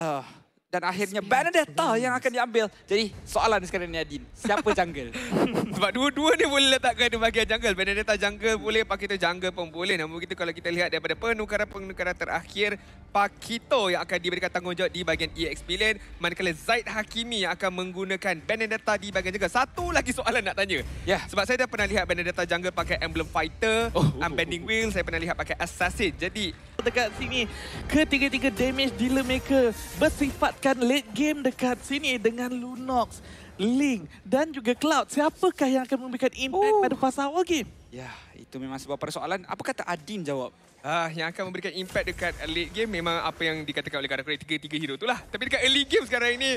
Uh, dan akhirnya Bernadetta yang akan diambil. Jadi soalan sekarang ni Adin, siapa jungle? Sebab dua-dua ni boleh letakkan di bahagian jungle. Bernadetta jungle boleh, Pakito jungle pun boleh. Namun begitu kalau kita lihat daripada penukaran-penukaran terakhir, Pakito yang akan diberikan tanggungjawab di bahagian EXP lane. Manakala Zaid Hakimi yang akan menggunakan Benedetta di bahagian jungle. Satu lagi soalan nak tanya. Yeah. Sebab saya dah pernah lihat Benedetta jungle pakai Emblem Fighter, oh, Unbending oh, oh, oh. Wheel. Saya pernah lihat pakai Assassin. Jadi dekat sini. Ketiga-tiga damage dealer maker bersifatkan late game dekat sini dengan Lunox, Link dan juga Cloud. Siapakah yang akan memberikan impact Ooh. pada fasa awal game? Ya, itu memang sebuah persoalan. Apa kata Adin jawab? Uh, yang akan memberikan impact dekat late game memang apa yang dikatakan oleh Karakuri tiga-tiga hero tu lah. Tapi dekat early game sekarang ini,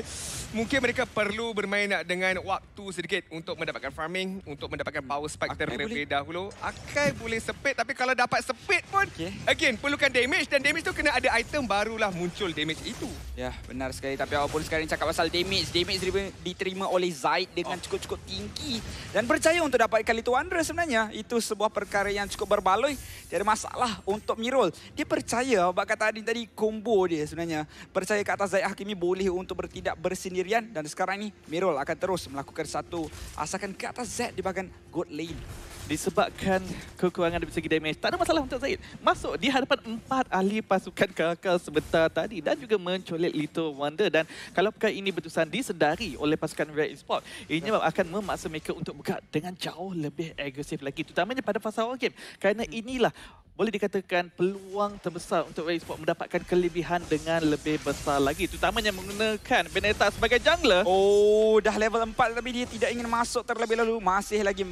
mungkin mereka perlu bermain dengan waktu sedikit untuk mendapatkan farming, untuk mendapatkan hmm. power spike terlebih dahulu. Akai boleh sepit tapi kalau dapat sepit pun, okay. again, perlukan damage dan damage tu kena ada item barulah muncul damage itu. Ya, yeah, benar sekali. Tapi awak pun sekarang cakap pasal damage. Damage diterima oleh Zaid dengan oh. cukup-cukup oh. tinggi dan percaya untuk dapatkan Little Wanderer sebenarnya. Itu sebuah perkara yang cukup berbaloi. Tiada masalah untuk Mirul. Dia percaya bab kata Adin tadi combo dia sebenarnya. Percaya ke atas Zaid Hakimi boleh untuk bertindak bersendirian dan sekarang ni Mirul akan terus melakukan satu asalkan ke atas Zaid di bahagian god lane. Disebabkan kekurangan dari segi damage, tak ada masalah untuk Zaid. Masuk di hadapan empat ahli pasukan Karakal sebentar tadi dan juga mencolit Little Wonder. Dan kalau perkara ini betul-betul disedari oleh pasukan Red Esport, ini akan memaksa mereka untuk bergerak dengan jauh lebih agresif lagi. Terutamanya pada fasa awal game. Kerana inilah boleh dikatakan peluang terbesar untuk Wei Sport mendapatkan kelebihan dengan lebih besar lagi. Terutamanya menggunakan Benetta sebagai jungler. Oh, dah level 4 tapi dia tidak ingin masuk terlebih dahulu. Masih lagi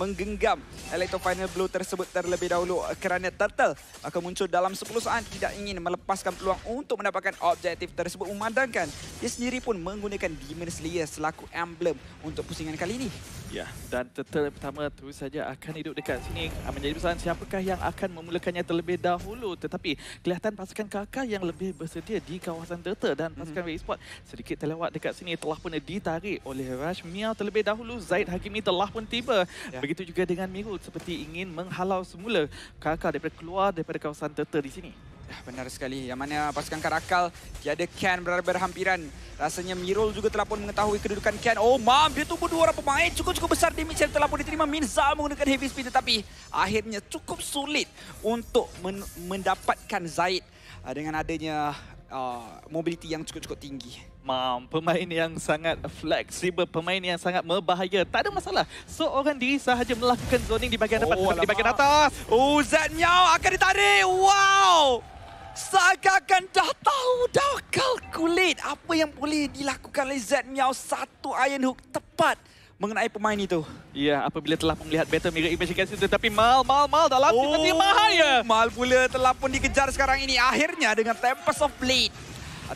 menggenggam Electro Final Blue tersebut terlebih dahulu kerana Turtle akan muncul dalam 10 saat. Tidak ingin melepaskan peluang untuk mendapatkan objektif tersebut. Memandangkan dia sendiri pun menggunakan Demon Slayer selaku emblem untuk pusingan kali ini. Ya, dan Turtle pertama terus saja akan hidup dekat sini. Menjadi pesan siapakah yang akan akan memulakannya terlebih dahulu tetapi kelihatan pasukan kakak yang lebih bersedia di kawasan Delta dan mhm. pasukan mm -hmm. Sport sedikit terlewat dekat sini telah pun ditarik oleh Rush Miao terlebih dahulu Zaid Hakimi telah pun tiba yeah. begitu juga dengan Miru seperti ingin menghalau semula kakak daripada keluar daripada kawasan Delta di sini Ah, benar sekali. Yang mana pasukan Karakal tiada Ken berada berhampiran. Rasanya Mirul juga telah pun mengetahui kedudukan Ken. Oh, mam, dia tumbuh dua orang pemain. Cukup-cukup besar damage yang telah pun diterima. Minza menggunakan heavy speed tetapi akhirnya cukup sulit untuk men mendapatkan Zaid ah, dengan adanya uh, ah, mobility yang cukup-cukup tinggi. Mam, pemain yang sangat fleksibel, pemain yang sangat berbahaya. Tak ada masalah. Seorang diri sahaja melakukan zoning di bahagian oh, depan, di bahagian atas. Oh, Zed Miao akan ditarik. Wow! Saga akan dah tahu dah kalkulit apa yang boleh dilakukan oleh Zed Miao satu iron hook tepat mengenai pemain itu. Ya, apabila telah melihat battle mirror image against itu, tapi mal, mal, mal dalam oh, tiba-tiba bahaya. Mal pula telah pun dikejar sekarang ini. Akhirnya dengan Tempest of Blade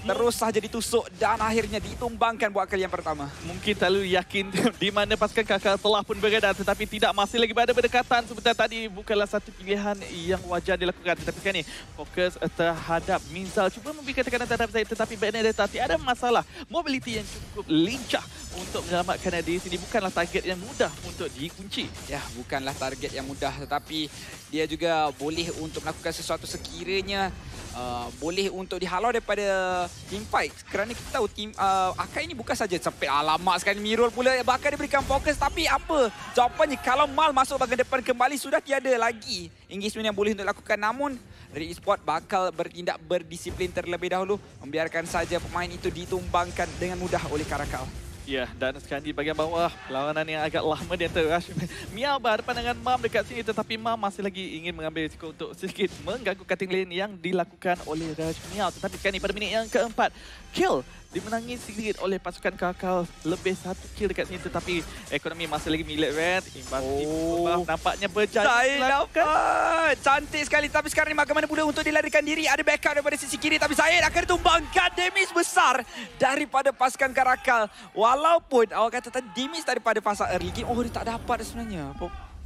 terus sahaja ditusuk dan akhirnya ditumbangkan buat kali yang pertama. Mungkin terlalu yakin di mana pasukan kakak telah pun berada tetapi tidak masih lagi berada berdekatan sebentar tadi. Bukanlah satu pilihan yang wajar dilakukan tetapi kan ini fokus terhadap Minzal. Cuba memberikan tekanan terhadap saya tetapi Benedetta tiada masalah. Mobiliti yang cukup lincah untuk menyelamatkan di sini bukanlah target yang mudah untuk dikunci. Ya, bukanlah target yang mudah tetapi dia juga boleh untuk melakukan sesuatu sekiranya uh, boleh untuk dihalau daripada Uh, team fight kerana kita tahu tim uh, Akai ini bukan saja cepat alamak sekali mirror pula bakal diberikan fokus tapi apa jawapannya kalau Mal masuk bagian depan kembali sudah tiada lagi engagement yang boleh untuk lakukan namun Reesport bakal bertindak berdisiplin terlebih dahulu membiarkan saja pemain itu ditumbangkan dengan mudah oleh Karakal Ya, dan sekarang di bagian bawah, perlawanan yang agak lama dia terrush. Mia berhadapan dengan Mam dekat sini tetapi Mam masih lagi ingin mengambil risiko untuk sedikit mengganggu cutting lane yang dilakukan oleh Rush Mia. Tetapi sekarang ini pada minit yang keempat, kill dimenangi sedikit oleh pasukan kakal lebih satu kill dekat sini tetapi ekonomi masih lagi milik Red imbas oh. nampaknya berjaya kan? dapat cantik sekali tapi sekarang ni mana pula untuk dilarikan diri ada backup daripada sisi kiri tapi saya akan tumbangkan damage besar daripada pasukan kakal walaupun awak kata tadi damage daripada fasa early oh dia tak dapat sebenarnya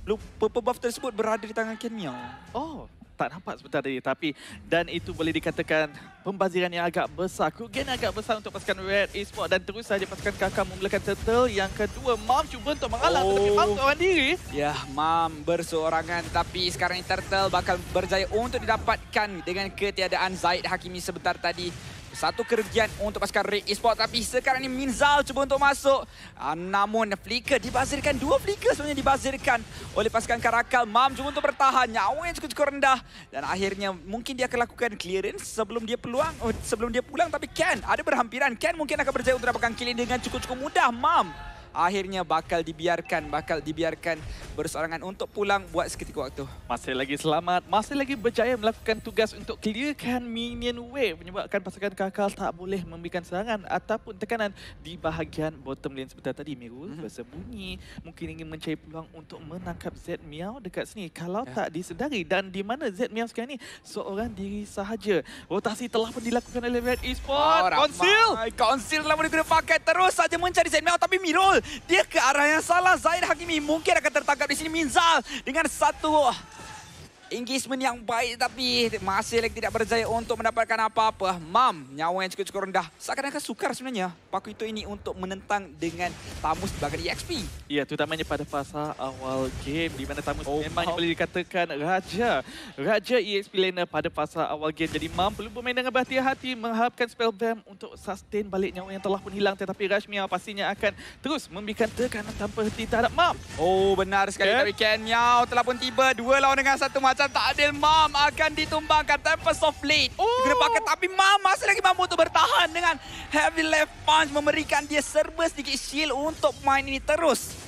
lupa pebuff tersebut berada di tangan Ken Miao oh tak nampak sebentar tadi tapi dan itu boleh dikatakan pembaziran yang agak besar. Kugen agak besar untuk pasukan Red Esports dan terus saja pasukan Kakak memulakan turtle yang kedua Mam cuba untuk mengalah oh. tetapi Mam tak diri. Ya, Mam berseorangan tapi sekarang ini turtle bakal berjaya untuk didapatkan dengan ketiadaan Zaid Hakimi sebentar tadi. Satu kerugian untuk pasukan Red Esports tapi sekarang ini Minzal cuba untuk masuk. Uh, namun flicker dibazirkan. Dua flicker sebenarnya dibazirkan oleh pasukan Karakal. Mam cuba untuk bertahan. Nyawa yang cukup-cukup rendah. Dan akhirnya mungkin dia akan lakukan clearance sebelum dia peluang uh, sebelum dia pulang. Tapi Ken ada berhampiran. Ken mungkin akan berjaya untuk dapatkan kill dengan cukup-cukup mudah. Mam akhirnya bakal dibiarkan, bakal dibiarkan bersorangan untuk pulang buat seketika waktu. Masih lagi selamat, masih lagi berjaya melakukan tugas untuk clearkan minion wave menyebabkan pasukan kakal tak boleh memberikan serangan ataupun tekanan di bahagian bottom lane seperti tadi. Miru mhm. bersembunyi, mungkin ingin mencari peluang untuk menangkap Z Miao dekat sini. Kalau ya. tak disedari dan di mana Z Miao sekarang ni seorang diri sahaja. Rotasi telah pun dilakukan oleh Red Esports. Oh, Konsil! Konsil telah pun digunakan paket terus saja mencari Z Miao tapi Mirul dia ke arah yang salah. Zahir Hakimi mungkin akan tertangkap di sini. Minzal dengan satu engagement yang baik tapi masih lagi tidak berjaya untuk mendapatkan apa-apa. Mam, nyawa yang cukup-cukup rendah. Seakan-akan sukar sebenarnya Paku itu ini untuk menentang dengan Tamus sebagai EXP. Ya, terutamanya pada fasa awal game di mana Tamus oh, memang boleh dikatakan raja. Raja EXP laner pada fasa awal game. Jadi Mam perlu bermain dengan berhati-hati mengharapkan spell vamp untuk sustain balik nyawa yang telah pun hilang. Tetapi Rashmia pastinya akan terus memberikan tekanan tanpa henti terhadap Mam. Oh, benar sekali. Yeah. Tapi Ken Miao telah pun tiba. Dua lawan dengan satu mata macam tak adil. Mam akan ditumbangkan. Tempest of late. Kena pakai tapi Mam masih lagi mampu untuk bertahan dengan heavy left punch. Memberikan dia serba sedikit shield untuk main ini terus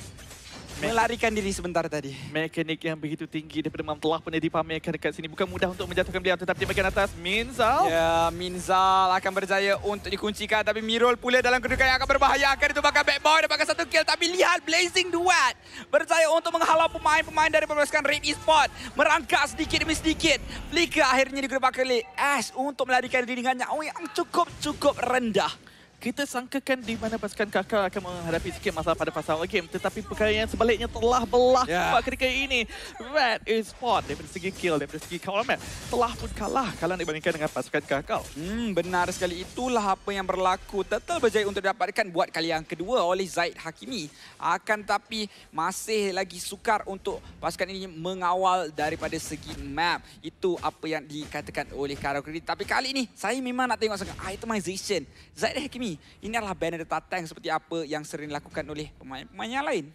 melarikan diri sebentar tadi. Mekanik yang begitu tinggi daripada Mam telah pernah dipamerkan dekat sini. Bukan mudah untuk menjatuhkan beliau tetapi bagian atas Minzal. Ya, Minzal akan berjaya untuk dikuncikan tapi Mirol pula dalam kedudukan yang akan berbahaya. Akan ditumbangkan Bad Boy dapatkan satu kill tapi lihat Blazing Duet berjaya untuk menghalau pemain-pemain dari pemerintahkan Red Esport. Merangkak sedikit demi sedikit. Flicker akhirnya digerbak oleh Ash untuk melarikan diri dengan oh, yang cukup-cukup rendah. Kita sangkakan di mana pasukan Kakak akan menghadapi sikit masalah pada fasa awal game. Tetapi perkara yang sebaliknya telah belah yeah. Ya. pada ketika ini. Red is fought daripada segi kill, daripada segi kawalan map. Telah pun kalah kalau dibandingkan dengan pasukan Kakak. Hmm, benar sekali. Itulah apa yang berlaku. Turtle berjaya untuk dapatkan buat kali yang kedua oleh Zaid Hakimi. Akan tapi masih lagi sukar untuk pasukan ini mengawal daripada segi map. Itu apa yang dikatakan oleh Karakuri. Tapi kali ini saya memang nak tengok sangat itemization Zaid Hakimi ini. adalah banner Tata yang seperti apa yang sering dilakukan oleh pemain-pemain yang lain.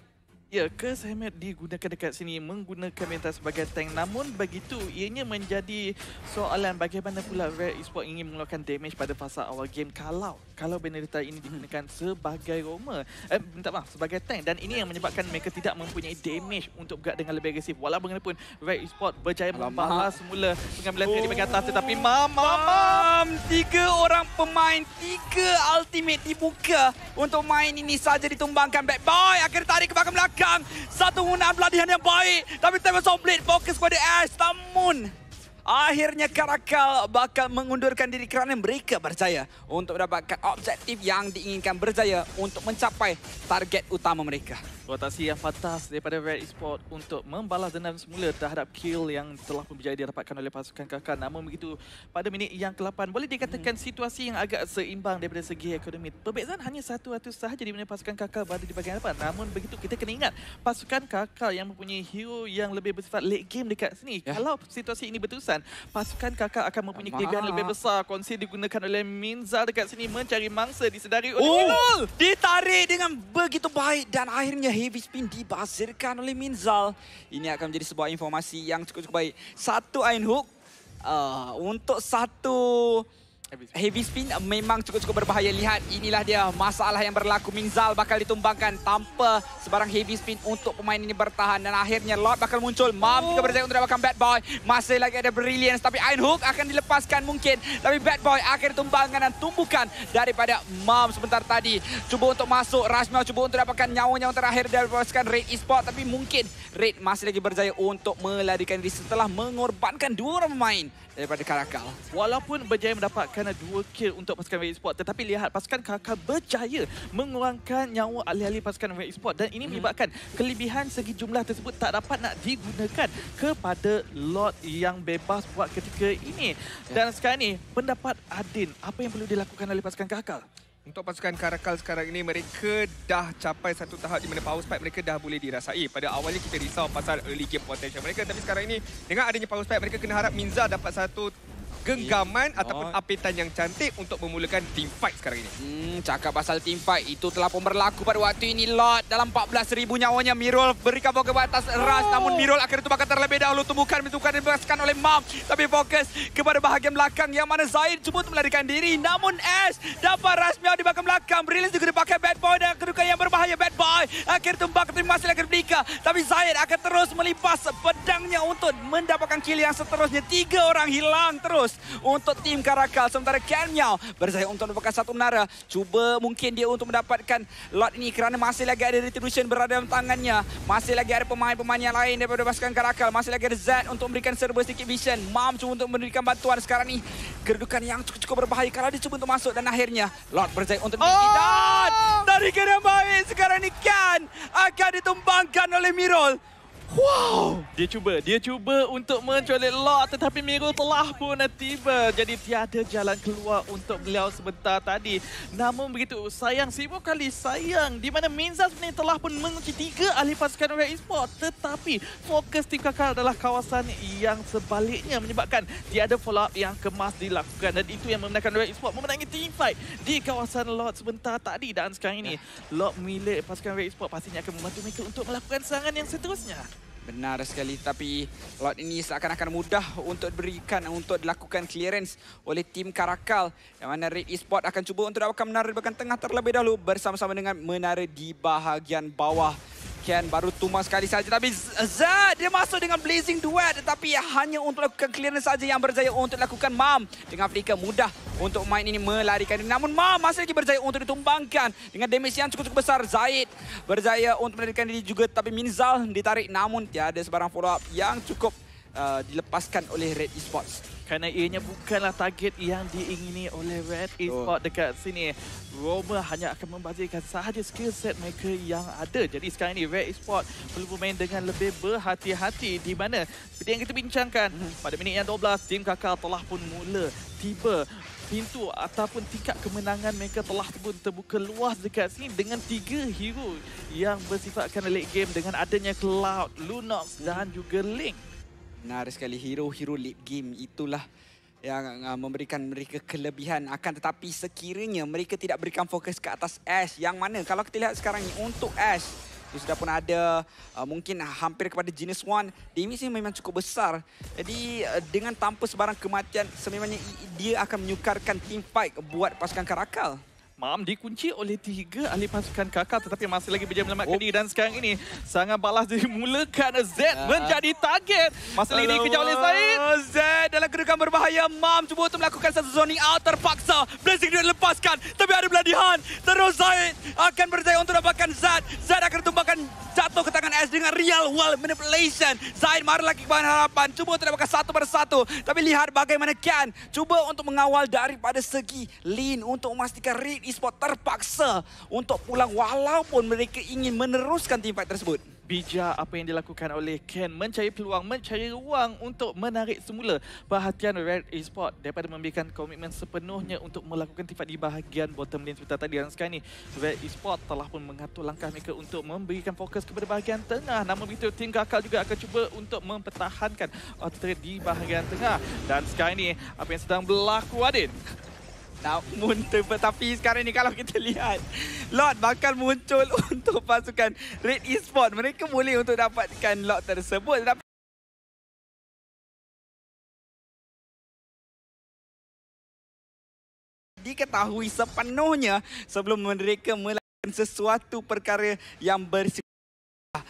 Ya, Curse Hammer digunakan dekat sini menggunakan meta sebagai tank. Namun begitu, ianya menjadi soalan bagaimana pula Rare Esports ingin mengeluarkan damage pada fasa awal game kalau kalau Benedetta ini digunakan sebagai Roma eh, minta maaf sebagai tank dan ini yang menyebabkan mereka tidak mempunyai damage untuk bergerak dengan lebih agresif walau bagaimanapun Red Esports berjaya membalas semula pengambilan oh. di bagian atas tetapi mam mam tiga orang pemain tiga ultimate dibuka untuk main ini saja ditumbangkan Bad Boy akhirnya tarik ke belakang satu gunaan pelatihan yang baik tapi Tempest of Blade fokus kepada Ash namun Akhirnya Karakal bakal mengundurkan diri kerana mereka berjaya untuk mendapatkan objektif yang diinginkan berjaya untuk mencapai target utama mereka. Rotasi yang fantas daripada Red Esport untuk membalas dendam semula terhadap kill yang telah pun berjaya didapatkan oleh pasukan kakak. Namun begitu, pada minit yang ke-8, boleh dikatakan hmm. situasi yang agak seimbang daripada segi ekonomi. Perbezaan hanya satu atau sahaja di mana pasukan kakak berada di bahagian depan. Namun begitu, kita kena ingat pasukan kakak yang mempunyai hero yang lebih bersifat late game dekat sini. Ya. Kalau situasi ini berterusan, pasukan kakak akan mempunyai kelebihan lebih besar. Konsil digunakan oleh Minza dekat sini mencari mangsa disedari oleh oh. Ditarik dengan begitu baik dan akhirnya heavy spin dibazirkan oleh Minzal. Ini akan menjadi sebuah informasi yang cukup-cukup baik. Satu iron hook uh, untuk satu Heavy spin memang cukup-cukup berbahaya. Lihat inilah dia masalah yang berlaku. Minzal bakal ditumbangkan tanpa sebarang heavy spin untuk pemain ini bertahan. Dan akhirnya Lord bakal muncul. Mom juga oh. berjaya untuk dapatkan Bad Boy. Masih lagi ada Brilliance tapi Iron Hook akan dilepaskan mungkin. Tapi Bad Boy akan ditumbangkan dan tumbukan daripada Mam sebentar tadi. Cuba untuk masuk. Rashmel cuba untuk dapatkan nyawanya yang terakhir dan lepaskan Raid Esport. Tapi mungkin Raid masih lagi berjaya untuk melarikan diri setelah mengorbankan dua orang pemain daripada Karakal. Walaupun berjaya mendapatkan sana dua kill untuk pasukan Red Esports. Tetapi lihat pasukan Kakak berjaya mengurangkan nyawa ahli-ahli pasukan Red Esports. Dan ini hmm. menyebabkan kelebihan segi jumlah tersebut tak dapat nak digunakan kepada Lord yang bebas buat ketika ini. Ya. Dan sekarang ini, pendapat Adin, apa yang perlu dilakukan oleh pasukan Kakak? Untuk pasukan Karakal sekarang ini, mereka dah capai satu tahap di mana power spike mereka dah boleh dirasai. Pada awalnya kita risau pasal early game potential mereka. Tapi sekarang ini, dengan adanya power spike, mereka kena harap Minza dapat satu genggaman oh. ataupun apitan yang cantik untuk memulakan team fight sekarang ini. Hmm, cakap pasal team fight itu telah pun berlaku pada waktu ini lot dalam 14000 nyawanya Mirul berikan bawa ke batas ras oh. namun Mirul akan ditumbukan terlebih dahulu tumbukan ditumbukan dibebaskan oleh Mam tapi fokus kepada bahagian belakang yang mana Zain cuba untuk melarikan diri namun S dapat rasmi di bahagian belakang Brilliant juga dipakai Bad Boy dan kedudukan yang berbahaya Bad Boy akhir tumbak terima masih lagi Dika tapi Zain akan terus melipas pedangnya untuk mendapatkan kill yang seterusnya tiga orang hilang terus Burst untuk tim Karakal. Sementara Ken Miao berjaya untuk membuka satu menara. Cuba mungkin dia untuk mendapatkan lot ini kerana masih lagi ada retribution berada dalam tangannya. Masih lagi ada pemain-pemain yang lain daripada pasukan Karakal. Masih lagi ada Zed untuk memberikan serba sedikit vision. Mam cuba untuk memberikan bantuan sekarang ini. Gerdukan yang cukup-cukup berbahaya kalau dia cuba untuk masuk dan akhirnya Lot berjaya untuk menghindar. Oh! Dari kena baik sekarang ini Ken akan ditumbangkan oleh Mirol. Wow! Dia cuba, dia cuba untuk mencolek lock tetapi Miro telah pun tiba. Jadi tiada jalan keluar untuk beliau sebentar tadi. Namun begitu, sayang seribu kali sayang di mana Minza sebenarnya telah pun mengunci tiga ahli pasukan Red Esports. Tetapi fokus tim kakak adalah kawasan yang sebaliknya menyebabkan tiada follow up yang kemas dilakukan. Dan itu yang memenangkan Red Esports memenangi team fight di kawasan lock sebentar tadi. Dan sekarang ini, ya. lock milik pasukan Red Esports pastinya akan membantu mereka untuk melakukan serangan yang seterusnya. Benar sekali tapi lot ini seakan-akan mudah untuk berikan untuk dilakukan clearance oleh tim Karakal yang mana Red Esports akan cuba untuk dapatkan menara di bahagian tengah terlebih dahulu bersama-sama dengan menara di bahagian bawah. Ken baru tumbang sekali saja tapi Zed dia masuk dengan blazing duet tetapi hanya untuk lakukan clearance saja yang berjaya untuk lakukan Mam dengan flicker mudah untuk main ini melarikan diri. Namun Mam masih lagi berjaya untuk ditumbangkan dengan damage yang cukup-cukup besar. Zaid berjaya untuk melarikan diri juga tapi Minzal ditarik namun tiada sebarang follow up yang cukup uh, dilepaskan oleh Red Esports kerana ianya bukanlah target yang diingini oleh Red Esport dekat sini. Roma hanya akan membazirkan sahaja skill set mereka yang ada. Jadi sekarang ini Red Esport perlu bermain dengan lebih berhati-hati di mana seperti yang kita bincangkan hmm. pada minit yang 12 tim Kakal telah pun mula tiba pintu ataupun tingkat kemenangan mereka telah pun terbuka luas dekat sini dengan tiga hero yang bersifatkan late game dengan adanya Cloud, Lunox dan juga Link. Benar sekali hero-hero late game itulah yang ah, memberikan mereka kelebihan akan tetapi sekiranya mereka tidak berikan fokus ke atas Ash yang mana kalau kita lihat sekarang ni untuk Ash dia sudah pun ada ah, mungkin hampir kepada jenis 1 damage memang cukup besar jadi ah, dengan tanpa sebarang kematian sememangnya dia akan menyukarkan team fight buat pasukan Karakal. Mam dikunci oleh tiga ahli pasukan kakak tetapi masih lagi berjaya menyelamatkan oh. diri dan sekarang ini sangat balas mulakan Z ya. menjadi target. Masih lagi dikejar oleh Zaid. Z dalam kedudukan berbahaya. Mam cuba untuk melakukan satu zoning out ah, terpaksa. Blessing dia lepaskan tapi ada Bloody Terus Zaid akan berjaya untuk dapatkan Z. Z akan tumbangkan jatuh ke tangan S dengan real wall manipulation. Zaid marah lagi kebanyakan harapan. Cuba untuk dapatkan satu persatu. Tapi lihat bagaimana Kian cuba untuk mengawal daripada segi lean untuk memastikan Reed e-sport terpaksa untuk pulang walaupun mereka ingin meneruskan tempat tersebut. Bijak apa yang dilakukan oleh Ken mencari peluang, mencari ruang untuk menarik semula perhatian Red Esport daripada memberikan komitmen sepenuhnya untuk melakukan tifat di bahagian bottom lane seperti tadi dan sekarang ini Red Esport telah pun mengatur langkah mereka untuk memberikan fokus kepada bahagian tengah namun begitu tim Gakal juga akan cuba untuk mempertahankan outrate di bahagian tengah dan sekarang ini apa yang sedang berlaku Adin? Tak muntah pun. Tapi sekarang ni kalau kita lihat. Lot bakal muncul untuk pasukan Red Esport. Mereka boleh untuk dapatkan lot tersebut. Tapi diketahui sepenuhnya sebelum mereka melakukan sesuatu perkara yang bersifat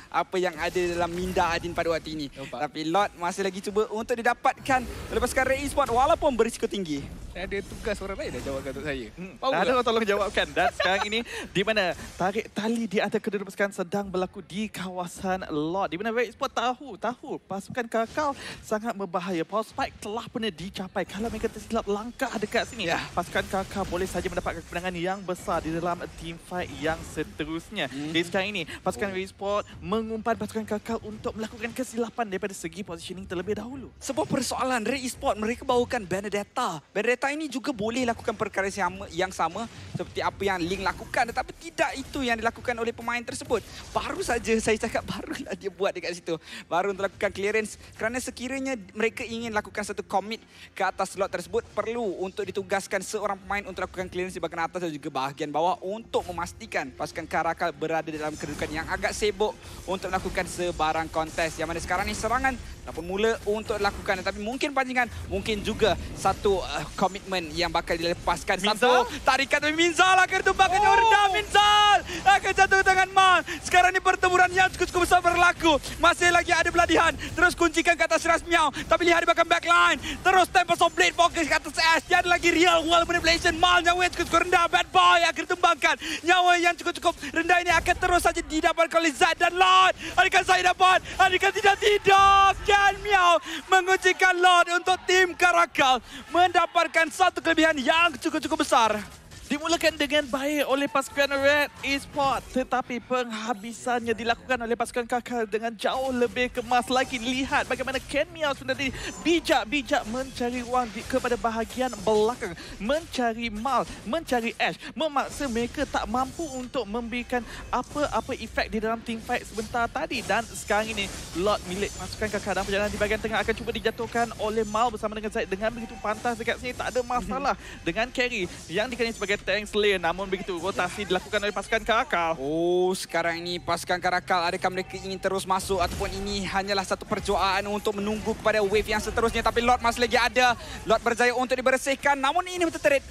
apa yang ada dalam minda Adin pada waktu ini. Nampak. Tapi Lot masih lagi cuba untuk didapatkan melepaskan Red Esports walaupun berisiko tinggi. Ada tugas orang lain dah jawabkan untuk saya. Hmm. Ada orang tolong jawabkan. Dan sekarang ini di mana tarik tali di atas kedudukan sedang berlaku di kawasan Lot. Di mana Red Esports tahu, tahu pasukan Kakal sangat berbahaya. Power Spike telah pernah dicapai. Kalau mereka tersilap langkah dekat sini, yeah. pasukan Kakal boleh saja mendapatkan kemenangan yang besar di dalam team fight yang seterusnya. Hmm. Jadi sekarang ini pasukan oh. Red Esports mengumpan pasukan kakak untuk melakukan kesilapan daripada segi positioning terlebih dahulu. Sebuah persoalan dari e-sport, mereka bawakan Benedetta. Benedetta ini juga boleh lakukan perkara yang sama seperti apa yang Ling lakukan tetapi tidak itu yang dilakukan oleh pemain tersebut. Baru saja saya cakap barulah dia buat dekat situ. Baru untuk lakukan clearance kerana sekiranya mereka ingin lakukan satu commit ke atas slot tersebut perlu untuk ditugaskan seorang pemain untuk lakukan clearance di bahagian atas dan juga bahagian bawah untuk memastikan pasukan Karakal berada dalam kedudukan yang agak sibuk untuk melakukan sebarang kontes. Yang mana sekarang ini serangan dah pun mula untuk dilakukan. Tapi mungkin pancingan, mungkin juga satu uh, komitmen yang bakal dilepaskan. Minzal? Satu tarikan dari Minzal akan tumpah ke Jorda. Oh. Minzal akan jatuh ke tangan Mal. Sekarang ini pertempuran yang cukup-cukup besar berlaku. Masih lagi ada peladihan. Terus kuncikan ke atas Ras Miao. Tapi lihat di belakang backline. Terus Tempest of Blade fokus ke atas S. Ada lagi real world manipulation. Mal yang cukup-cukup rendah. Bad boy akan ditumbangkan. Nyawa yang cukup-cukup rendah ini akan terus saja didapatkan oleh Zed dan Lord. Adakah saya dapat? Adakah tidak? Tidak. Ken Miao menguncikan Lord untuk tim Karakal. Mendapatkan satu kelebihan yang cukup-cukup besar dimulakan dengan baik oleh pasukan Red Esport tetapi penghabisannya dilakukan oleh pasukan Kakal dengan jauh lebih kemas lagi lihat bagaimana Ken Miao sebenarnya bijak-bijak mencari wang di, kepada bahagian belakang mencari mal mencari ash memaksa mereka tak mampu untuk memberikan apa-apa efek di dalam team fight sebentar tadi dan sekarang ini lot milik pasukan Kakal dan perjalanan di bahagian tengah akan cuba dijatuhkan oleh Mal bersama dengan Zaid dengan begitu pantas dekat sini tak ada masalah mhm. dengan Kerry yang dikenali sebagai sebagai tank slayer. Namun begitu, rotasi dilakukan oleh pasukan Karakal. Oh, sekarang ini pasukan Karakal. Adakah mereka ingin terus masuk ataupun ini hanyalah satu perjuangan untuk menunggu kepada wave yang seterusnya. Tapi Lord masih lagi ada. Lord berjaya untuk dibersihkan. Namun ini terterit.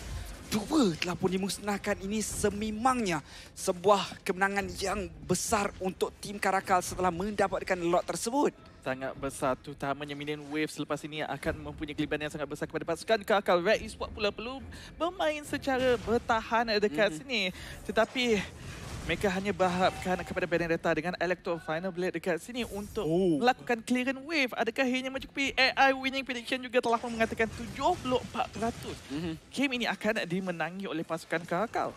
Dua telah pun dimusnahkan. Ini sememangnya sebuah kemenangan yang besar untuk tim Karakal setelah mendapatkan Lord tersebut sangat besar terutamanya Minion Wave selepas ini akan mempunyai kelebihan yang sangat besar kepada pasukan Kakal Red Esport pula perlu bermain secara bertahan dekat hmm. sini tetapi mereka hanya berharapkan kepada Benedetta dengan Electro Final Blade dekat sini untuk oh. melakukan clearing wave. Adakah hanya mencukupi AI winning prediction juga telah mengatakan 7 blok 400. Mm -hmm. Game ini akan dimenangi oleh pasukan Kakal.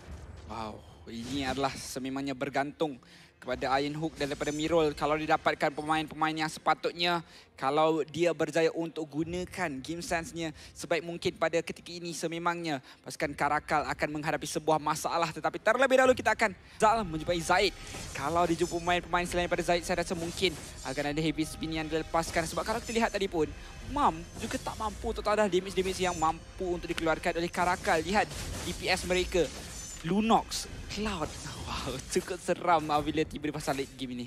Wow, ini adalah sememangnya bergantung kepada Ian Hook daripada Mirol kalau dia dapatkan pemain-pemain yang sepatutnya kalau dia berjaya untuk gunakan game sense-nya sebaik mungkin pada ketika ini sememangnya pasukan Karakal akan menghadapi sebuah masalah tetapi terlebih dahulu kita akan Zal menjumpai Zaid kalau dia jumpa pemain-pemain selain daripada Zaid saya rasa mungkin akan ada heavy spin yang dilepaskan sebab kalau kita lihat tadi pun Mam juga tak mampu untuk tak ada damage-damage yang mampu untuk dikeluarkan oleh Karakal lihat DPS mereka Lunox Cloud. Wow, cukup seram bila tiba-tiba pasang late game ini.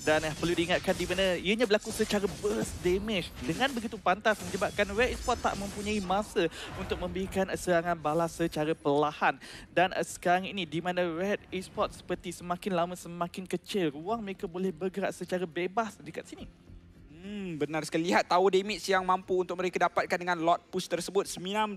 Dan eh, perlu diingatkan di mana ianya berlaku secara burst damage. Hmm. Dengan begitu pantas menyebabkan Red Esport tak mempunyai masa untuk memberikan serangan balas secara perlahan. Dan eh, sekarang ini di mana Red Esports seperti semakin lama semakin kecil, ruang mereka boleh bergerak secara bebas dekat sini. Hmm, benar sekali. Lihat tower damage yang mampu untuk mereka dapatkan dengan lot push tersebut. 19,000.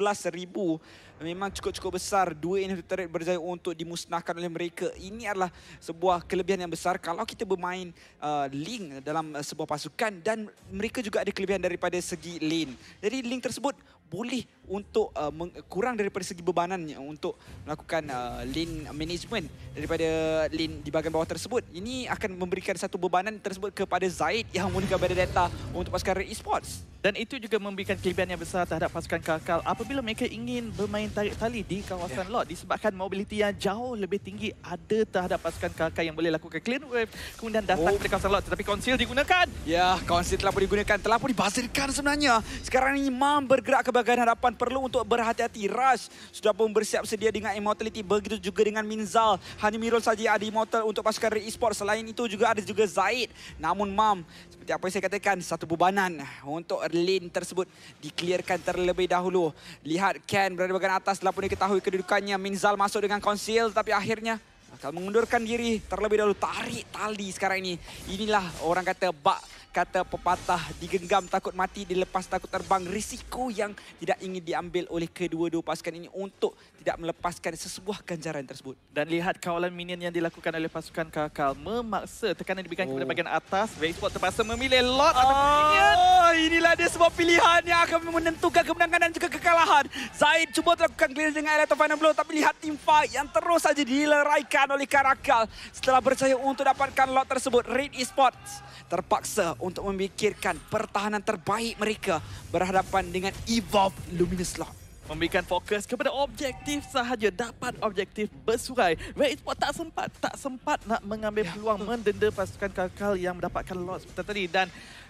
Memang cukup-cukup besar. Dua inhibitor turret berjaya untuk dimusnahkan oleh mereka. Ini adalah sebuah kelebihan yang besar. Kalau kita bermain uh, link dalam uh, sebuah pasukan dan mereka juga ada kelebihan daripada segi lane. Jadi link tersebut boleh untuk uh, kurang daripada segi bebanan untuk melakukan uh, lane management daripada lane di bahagian bawah tersebut. Ini akan memberikan satu bebanan tersebut kepada Zaid yang menggunakan data untuk pasukan Red Esports. Dan itu juga memberikan kelebihan yang besar terhadap pasukan Kakal apabila mereka ingin bermain tarik tali di kawasan yeah. lot disebabkan mobiliti yang jauh lebih tinggi ada terhadap pasukan Kakal yang boleh lakukan clean wave kemudian datang oh. ke kawasan lot tetapi konsil digunakan. Ya, yeah, konsil telah pun digunakan, telah pun dibazirkan sebenarnya. Sekarang ini Mam bergerak ke bahagian hadapan perlu untuk berhati-hati. Rush sudah pun bersiap sedia dengan immortality begitu juga dengan Minzal. Hanya Mirul saja ada immortal untuk pasukan Red Esports. Selain itu juga ada juga Zaid. Namun Mam seperti apa yang saya katakan satu bebanan untuk lane tersebut dikelirkan terlebih dahulu. Lihat Ken berada bagian atas telah pun diketahui kedudukannya. Minzal masuk dengan konsil tapi akhirnya akan mengundurkan diri terlebih dahulu. Tarik tali sekarang ini. Inilah orang kata bak kata pepatah digenggam takut mati dilepas takut terbang risiko yang tidak ingin diambil oleh kedua-dua pasukan ini untuk tidak melepaskan sesebuah ganjaran tersebut dan lihat kawalan minion yang dilakukan oleh pasukan Kakal memaksa tekanan diberikan oh. kepada bahagian atas Vexport terpaksa memilih lot atau ah. oh, inilah dia sebuah pilihan yang akan menentukan kemenangan dan juga kekalahan Zaid cuba melakukan clear dengan Elite Final Blow tapi lihat team fight yang terus saja dileraikan oleh Karakal setelah percaya untuk dapatkan lot tersebut Reed Esports terpaksa untuk memikirkan pertahanan terbaik mereka berhadapan dengan Evolve Luminous Lord. Memberikan fokus kepada objektif sahaja. Dapat objektif bersurai. Red Sport tak sempat. Tak sempat nak mengambil ya, peluang ya. mendenda pasukan kakal yang mendapatkan lot seperti tadi. Dan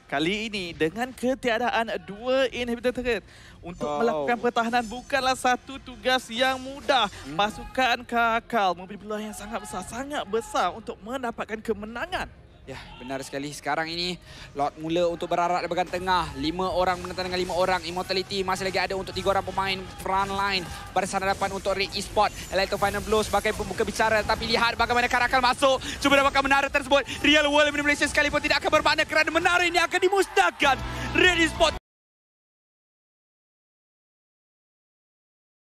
kali ini dengan ketiadaan dua inhibitor turret. Untuk wow. melakukan pertahanan bukanlah satu tugas yang mudah. Hmm. Pasukan kakal mempunyai peluang yang sangat besar. Sangat besar untuk mendapatkan kemenangan. Ya, benar sekali. Sekarang ini, Lord mula untuk berarak di bagian tengah. Lima orang menentang dengan lima orang. Immortality masih lagi ada untuk tiga orang pemain frontline. Barisan hadapan untuk Red Esport. Elektro Final Blow sebagai pembuka bicara. Tapi lihat bagaimana Karakal masuk. Cuba dapatkan menara tersebut. Real World Malaysia sekalipun tidak akan bermakna kerana menara ini akan dimusnahkan. Red Esport.